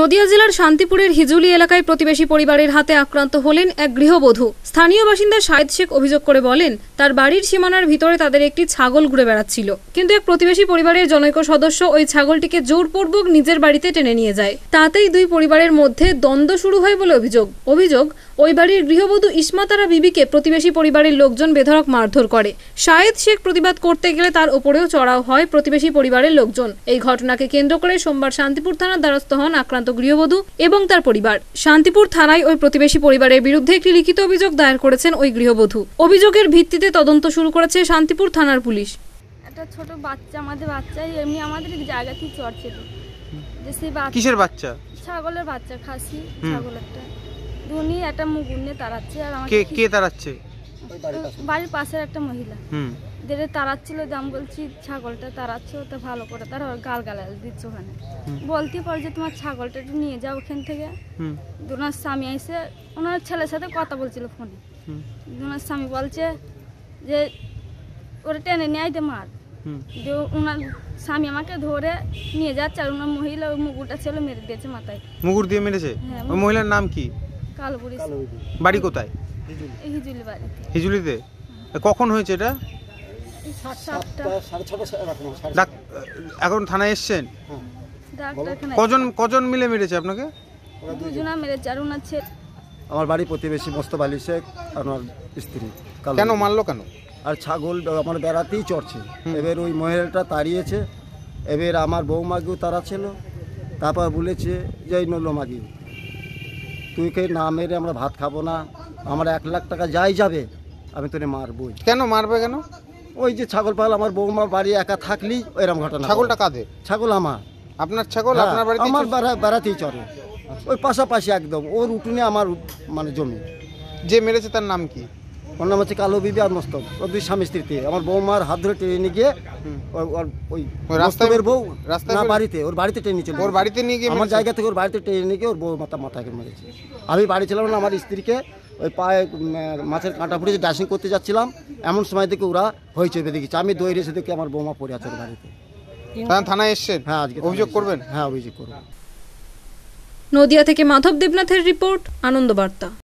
নদিয়া জেলার শান্তিপুরের হিজুলি এলাকায় প্রতিবেশী পরিবারের হাতে আক্রান্ত হলেন এক গৃহবধূ স্থানীয় বাসিন্দা শাহেদ শেখ অভিযোগ করে বলেন তার বাড়ির সীমানার ভিতরে তাদের একটি ছাগল ঘুরে বেড়াচ্ছিল কিন্তু এক প্রতিবেশী পরিবারের জনৈক সদস্য ওই ছাগলটিকে জোরপূর্বক নিজের বাড়িতে টেনে নিয়ে যায় তাতেই দুই পরিবারের মধ্যে দ্বন্দ্ব শুরু হয় বলে অভিযোগ অভিযোগ ওই বাড়ির গৃহবধূ ইসমাতারা বিবিকে প্রতিবেশী পরিবারের লোকজন বেধরক মারধর করে শায়েদ শেখ প্রতিবাদ করতে গেলে তার ওপরেও চড়াও হয় প্রতিবেশী পরিবারের লোকজন এই ঘটনাকে কেন্দ্র করে সোমবার শান্তিপুর থানার দ্বারস্থ হন আক্রান্ত গৃহবধূ এবং তার পরিবার শান্তিপুর থানায় ওই প্রতিবেশী পরিবারের বিরুদ্ধে একটি লিখিত অভিযোগ দায়ের করেছেন ওই গৃহবধূ অভিযোগের ভিত্তিতে তদন্ত শুরু করেছে শান্তিপুর থানার পুলিশ একটা ছোট বাচ্চা আমাদের বাচ্চা এমনি আমাদের জায়গা থেকে চড়ছিল যে সেই বাচ্চা কিসের বাচ্চা ছাগলের বাচ্চা খাসি ছাগলেরটা উনি একটা মুখ নিয়ে তাড়াচ্ছে আর আমাকে কে কে তাড়াচ্ছে বাড়ির পাশের একটা মহিলা হুম দেরে তাড়াচ্ছিল দাম বলছি ছাগলটা তাড়াচ্ছ তো ভালো করে তারা গাল গালাল দিচ্ছ ওখানে বলতে পারো যে তোমার ছাগলটা একটু নিয়ে যাও ওখান থেকে ওনার স্বামী আইসে ওনার ছেলের সাথে কথা বলছিল ফোনে ওনার স্বামী বলছে যে ওরা টেনে নিয়ে আইতে মার যে ওনার স্বামী আমাকে ধরে নিয়ে যাচ্ছে আর ওনার মহিলা ওই মুগুরটা ছেলে মেরে দিয়েছে মাথায় মুগুর দিয়ে মেরেছে হ্যাঁ, ওই মহিলার নাম কি বাড়ি কোথায় হিজুলিতে কখন হয়েছে এটা এখন থানায় এসছেন হ্যাঁ। কজন কজন মিলে মেরেছে আপনাকে আমার বাড়ি প্রতিবেশী মোস্তফ আলী শেখ আমার স্ত্রী কেন মারলো কেন আর ছাগল আমার মানে বেড়াতেই চড়ছে এবার ওই মহিলাটা তাড়িয়েছে এবার আমার বৌমাকেও তারা ছিল তারপর বলেছে যে নল্লো মাগি তুই কে না মেরে আমরা ভাত খাবো না আমার এক লাখ টাকা যাই যাবে আমি তোরে মারবই কেন মারবে কেন ওই যে ছাগল পাল আমার বৌমা বাড়ি একা থাকলি এরকম ঘটনা ছাগলটা কাঁদে ছাগল আমার আপনার ছাগল হ্যাঁ, আপনার বাড়ি আমার বেড়াতেই চলে ওই পাশাপাশি একদম ওর উঠুনে আমার মানে জমি যে মেরেছে তার নাম কি ওর নাম হচ্ছে কালো বিবি আর মস্তক ওর দুই স্বামী স্ত্রীতে আমার বৌমার হাত ধরে ট্রেনে গিয়ে ওই রাস্তাবের বউ রাস্তা না বাড়িতে ওর বাড়িতে ট্রেনে চলে ওর বাড়িতে নিয়ে গিয়ে আমার জায়গা থেকে ওর বাড়িতে ট্রেনে গিয়ে ওর বউ মাথা মাথাকে মেরেছে আমি বাড়ি ছিলাম না আমার স্ত্রীকে ওই পায়ে মাছের কাঁটা ফুটে ড্যাশিং করতে যাচ্ছিলাম এমন সময় দেখে ওরা হয়েছে দেখেছি আমি দই রেসে দেখি আমার বৌমা পড়ে আছে ওর বাড়িতে থানায় এসছেন হ্যাঁ আজকে অভিযোগ করবেন হ্যাঁ অভিযোগ করবেন নদিয়া থেকে মাধব দেবনাথের রিপোর্ট আনন্দবার্তা